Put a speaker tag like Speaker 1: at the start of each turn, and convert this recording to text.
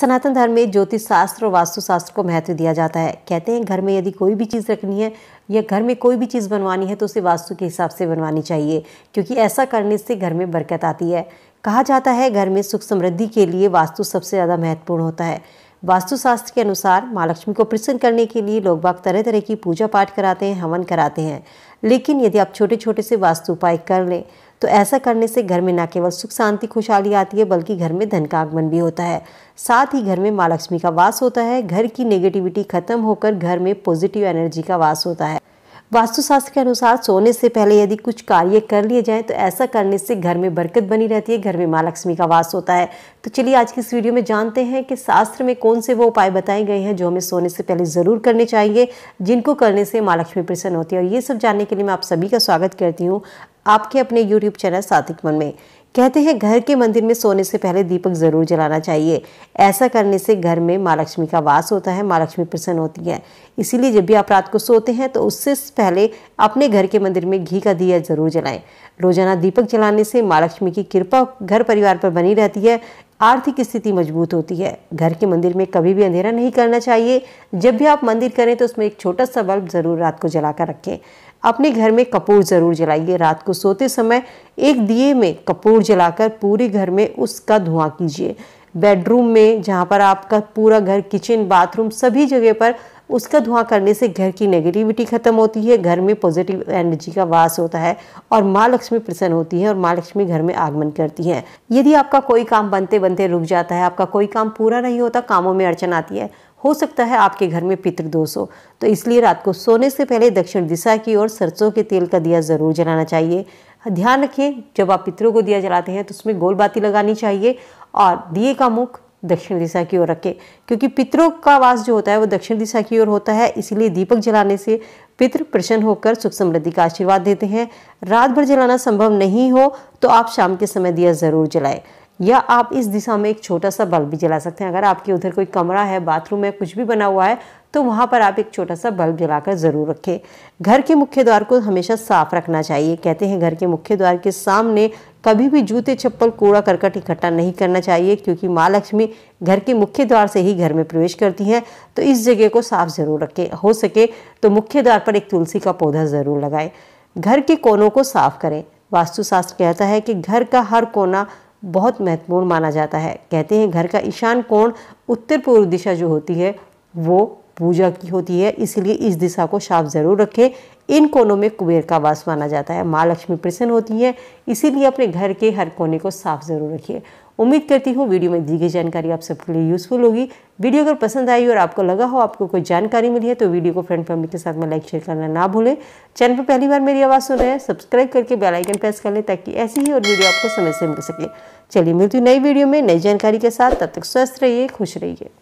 Speaker 1: सनातन धर्म में ज्योतिष शास्त्र और वास्तु शास्त्र को महत्व दिया जाता है कहते हैं घर में यदि कोई भी चीज़ रखनी है या घर में कोई भी चीज़ बनवानी है तो उसे वास्तु के हिसाब से बनवानी चाहिए क्योंकि ऐसा करने से घर में बरकत आती है कहा जाता है घर में सुख समृद्धि के लिए वास्तु सबसे ज़्यादा महत्वपूर्ण होता है वास्तुशास्त्र के अनुसार माँ लक्ष्मी को प्रसन्न करने के लिए लोग बाग तरह तरह की पूजा पाठ कराते हैं हवन कराते हैं लेकिन यदि आप छोटे छोटे से वास्तु उपाय कर लें तो ऐसा करने से घर में न केवल सुख शांति खुशहाली आती है बल्कि घर में धन का आगमन भी होता है साथ ही घर में माँ लक्ष्मी का वास होता है घर की नेगेटिविटी खत्म होकर घर में पॉजिटिव एनर्जी का वास होता है वास्तुशास्त्र के अनुसार सोने से पहले यदि कुछ कार्य कर लिए जाएं तो ऐसा करने से घर में बरकत बनी रहती है घर में माँ लक्ष्मी का वास होता है तो चलिए आज की इस वीडियो में जानते हैं कि शास्त्र में कौन से वो उपाय बताए गए हैं जो हमें सोने से पहले ज़रूर करने चाहिए जिनको करने से माँ लक्ष्मी प्रसन्न होती है और ये सब जानने के लिए मैं आप सभी का स्वागत करती हूँ आपके अपने यूट्यूब चैनल सातिक मन में कहते हैं घर के मंदिर में सोने से पहले दीपक जरूर जलाना चाहिए ऐसा करने से घर में माँ लक्ष्मी का वास होता है माँ लक्ष्मी प्रसन्न होती है इसीलिए जब भी आप रात को सोते हैं तो उससे पहले अपने घर के मंदिर में घी का दिया जरूर जलाएं रोजाना दीपक जलाने से माँ लक्ष्मी की कृपा घर परिवार पर बनी रहती है आर्थिक स्थिति मजबूत होती है घर के मंदिर में कभी भी अंधेरा नहीं करना चाहिए जब भी आप मंदिर करें तो उसमें एक छोटा सा बल्ब ज़रूर रात को जला कर रखें अपने घर में कपूर ज़रूर जलाइए रात को सोते समय एक दिए में कपूर जलाकर पूरे घर में उसका धुआं कीजिए बेडरूम में जहाँ पर आपका पूरा घर किचन बाथरूम सभी जगह पर उसका धुआं करने से घर की नेगेटिविटी खत्म होती है घर में पॉजिटिव एनर्जी का वास होता है और माँ लक्ष्मी प्रसन्न होती है और माँ लक्ष्मी घर में आगमन करती है यदि आपका कोई काम बनते बनते रुक जाता है आपका कोई काम पूरा नहीं होता कामों में अड़चन आती है हो सकता है आपके घर में पितृदोष हो तो इसलिए रात को सोने से पहले दक्षिण दिशा की ओर सरसों के तेल का दिया ज़रूर जलाना चाहिए ध्यान रखें जब आप पितरों को दिया जलाते हैं तो उसमें गोल बाती लगानी चाहिए और दिए का मुख दक्षिण दिशा की ओर रखें क्योंकि पितरों का वास जो होता है वो दक्षिण दिशा की ओर होता है इसलिए दीपक जलाने से पितृ प्रसन्न होकर सुख समृद्धि का आशीर्वाद देते हैं रात भर जलाना संभव नहीं हो तो आप शाम के समय दिया ज़रूर जलाएं या आप इस दिशा में एक छोटा सा बल्ब भी जला सकते हैं अगर आपके उधर कोई कमरा है बाथरूम है कुछ भी बना हुआ है तो वहाँ पर आप एक छोटा सा बल्ब जलाकर ज़रूर रखें घर के मुख्य द्वार को हमेशा साफ रखना चाहिए कहते हैं घर के मुख्य द्वार के सामने कभी भी जूते चप्पल कूड़ा करकट इकट्ठा नहीं करना चाहिए क्योंकि माँ लक्ष्मी घर के मुख्य द्वार से ही घर में प्रवेश करती हैं तो इस जगह को साफ ज़रूर रखें हो सके तो मुख्य द्वार पर एक तुलसी का पौधा ज़रूर लगाएं घर के कोनों को साफ करें वास्तुशास्त्र कहता है कि घर का हर कोना बहुत महत्वपूर्ण माना जाता है कहते हैं घर का ईशान कोण उत्तर पूर्व दिशा जो होती है वो पूजा की होती है इसलिए इस दिशा को साफ जरूर रखें इन कोनों में कुबेर का वास माना जाता है माँ लक्ष्मी प्रसन्न होती हैं इसीलिए अपने घर के हर कोने को साफ जरूर रखिए उम्मीद करती हूँ वीडियो में दी गई जानकारी आप सबके लिए यूज़फुल होगी वीडियो अगर पसंद आई और आपको लगा हो आपको कोई जानकारी मिली है तो वीडियो को फ्रेंड फैमिली के साथ में लाइक शेयर करना ना भूलें चैनल पर पहली बार मेरी आवाज़ सुन रहे हैं सब्सक्राइब करके बेल आइकन प्रेस कर लें ताकि ऐसी ही और वीडियो आपको समय से मिल सके चलिए मिलती हूँ नई वीडियो में नई जानकारी के साथ तब तक स्वस्थ रहिए खुश रहिए